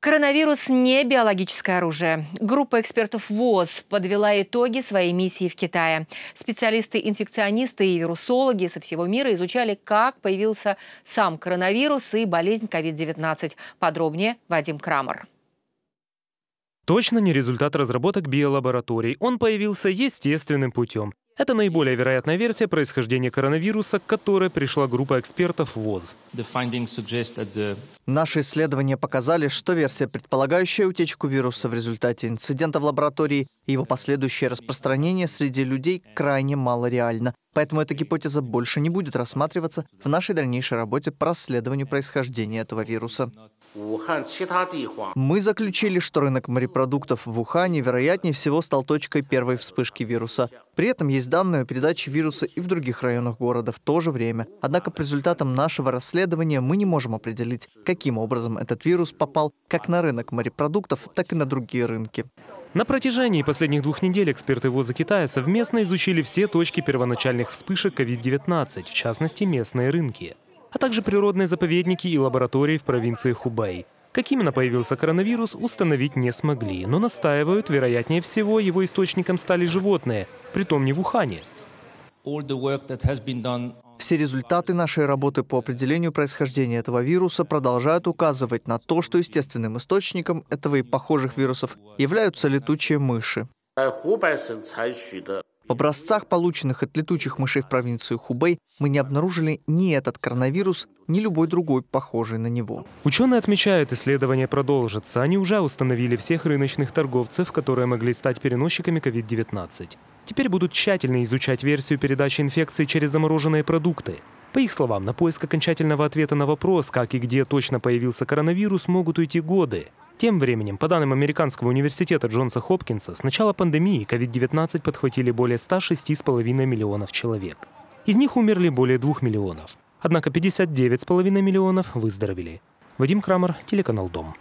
Коронавирус не биологическое оружие. Группа экспертов ВОЗ подвела итоги своей миссии в Китае. Специалисты-инфекционисты и вирусологи со всего мира изучали, как появился сам коронавирус и болезнь COVID-19. Подробнее Вадим Крамер. Точно не результат разработок биолабораторий. Он появился естественным путем. Это наиболее вероятная версия происхождения коронавируса, к которой пришла группа экспертов ВОЗ. Наши исследования показали, что версия, предполагающая утечку вируса в результате инцидента в лаборатории и его последующее распространение среди людей, крайне малореально. Поэтому эта гипотеза больше не будет рассматриваться в нашей дальнейшей работе по расследованию происхождения этого вируса. Мы заключили, что рынок морепродуктов в Ухане, вероятнее всего, стал точкой первой вспышки вируса. При этом есть данные о передаче вируса и в других районах города в то же время. Однако по результатам нашего расследования мы не можем определить, каким образом этот вирус попал как на рынок морепродуктов, так и на другие рынки. На протяжении последних двух недель эксперты ВОЗа Китая совместно изучили все точки первоначальных вспышек COVID-19, в частности местные рынки а также природные заповедники и лаборатории в провинции Хубэй. Как именно появился коронавирус, установить не смогли, но настаивают, вероятнее всего, его источником стали животные, притом не в Ухане. Все результаты нашей работы по определению происхождения этого вируса продолжают указывать на то, что естественным источником этого и похожих вирусов являются летучие мыши. Э, в образцах, полученных от летучих мышей в провинции Хубей, мы не обнаружили ни этот коронавирус, ни любой другой похожий на него. Ученые отмечают, исследования продолжатся. Они уже установили всех рыночных торговцев, которые могли стать переносчиками COVID-19. Теперь будут тщательно изучать версию передачи инфекции через замороженные продукты. По их словам, на поиск окончательного ответа на вопрос, как и где точно появился коронавирус, могут уйти годы. Тем временем, по данным Американского университета Джонса Хопкинса, с начала пандемии COVID-19 подхватили более 106,5 миллионов человек. Из них умерли более 2 миллионов. Однако 59,5 миллионов выздоровели. Вадим Крамер, телеканал «Дом».